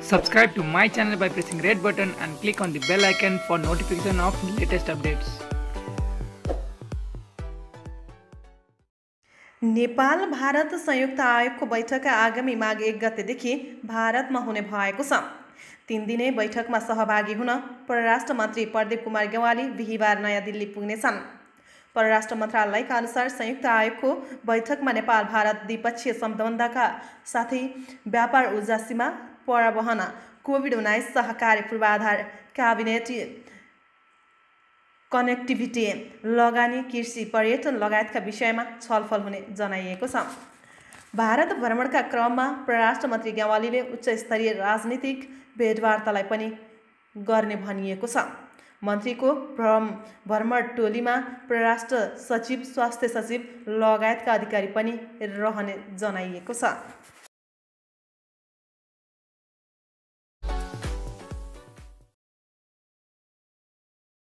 Subscribe to my channel by pressing red button and click on the bell icon for notification of latest updates. Nepal Bharat संयुक्त आयोगको बैठक आगामी माघ एक गतेदेखि भारतमा हुने भएको छ तिन दिने बैठकमा सहभागी हुन परराष्ट्र मन्त्री प्रदीप कुमार गेवाली बिहिबार नयाँ दिल्ली पुग्नेछन् परराष्ट्र मन्त्रालयका अनुसार संयुक्त आयोगको बैठकमा नेपाल भारत द्विपक्षीय सम्बन्धका साथै व्यापार ऊर्जा सीमा परिवहन कोभिड उन्नाइस सहकारी पूर्वाधार क्याबिनेट कनेक्टिभिटी लगानी कृषि पर्यटन लगायतका विषयमा छलफल हुने जनाइएको छ भारत भ्रमणका क्रममा परराष्ट्र मन्त्री ग्यावालीले उच्च स्तरीय राजनीतिक भेटवार्तालाई पनि गर्ने भनिएको छ मन्त्रीको भ्रम भ्रमण टोलीमा परराष्ट्र सचिव स्वास्थ्य सचिव लगायतका अधिकारी पनि रहने जनाइएको छ